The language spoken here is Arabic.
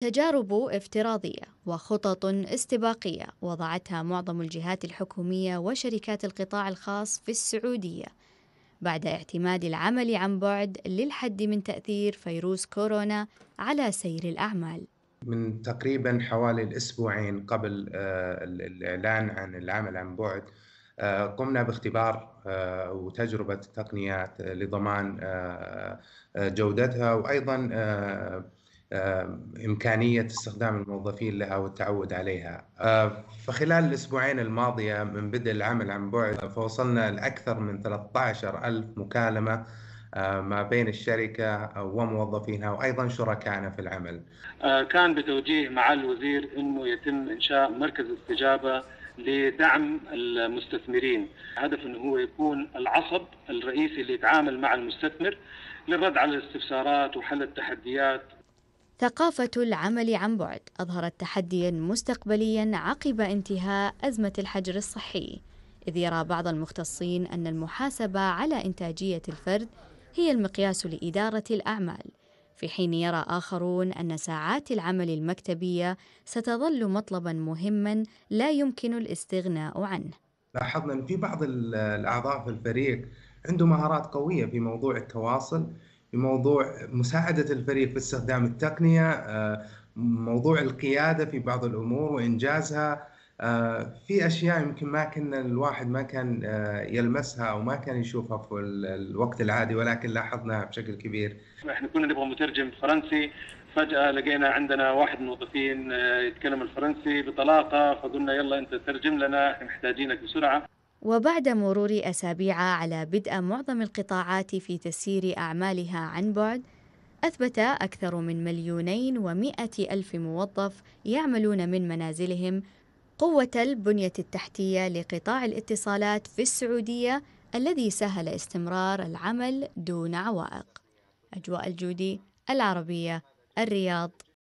تجارب افتراضية وخطط استباقية وضعتها معظم الجهات الحكومية وشركات القطاع الخاص في السعودية بعد اعتماد العمل عن بعد للحد من تأثير فيروس كورونا على سير الأعمال. من تقريبا حوالي الأسبوعين قبل آه، الإعلان عن العمل عن بعد آه، قمنا باختبار آه، وتجربة التقنيات لضمان جودتها وأيضا إمكانية استخدام الموظفين لها والتعود عليها آه، فخلال الأسبوعين الماضية من بدء العمل عن بعد فوصلنا لأكثر من 13 ألف مكالمة آه، ما بين الشركة وموظفينها وأيضا شركائنا في العمل آه، كان بتوجيه مع الوزير أنه يتم إنشاء مركز استجابة لدعم المستثمرين هدف أنه هو يكون العصب الرئيسي اللي يتعامل مع المستثمر للرد على الاستفسارات وحل التحديات ثقافة العمل عن بعد أظهرت تحديا مستقبليا عقب انتهاء أزمة الحجر الصحي إذ يرى بعض المختصين أن المحاسبة على إنتاجية الفرد هي المقياس لإدارة الأعمال في حين يرى آخرون أن ساعات العمل المكتبية ستظل مطلبا مهما لا يمكن الاستغناء عنه لاحظنا أن في بعض الأعضاء في الفريق عنده مهارات قوية في موضوع التواصل بموضوع مساعدة الفريق في استخدام التقنية آه، موضوع القيادة في بعض الأمور وإنجازها آه، في أشياء يمكن ما كنا الواحد ما كان آه، يلمسها أو ما كان يشوفها في الوقت العادي ولكن لاحظناها بشكل كبير احنا كنا نبغى مترجم فرنسي فجأة لقينا عندنا واحد الموظفين يتكلم الفرنسي بطلاقة فقلنا يلا أنت ترجم لنا احنا محتاجينك بسرعة وبعد مرور أسابيع على بدء معظم القطاعات في تسيير أعمالها عن بعد أثبت أكثر من مليونين ومائة ألف موظف يعملون من منازلهم قوة البنية التحتية لقطاع الاتصالات في السعودية الذي سهل استمرار العمل دون عوائق أجواء الجودي العربية الرياض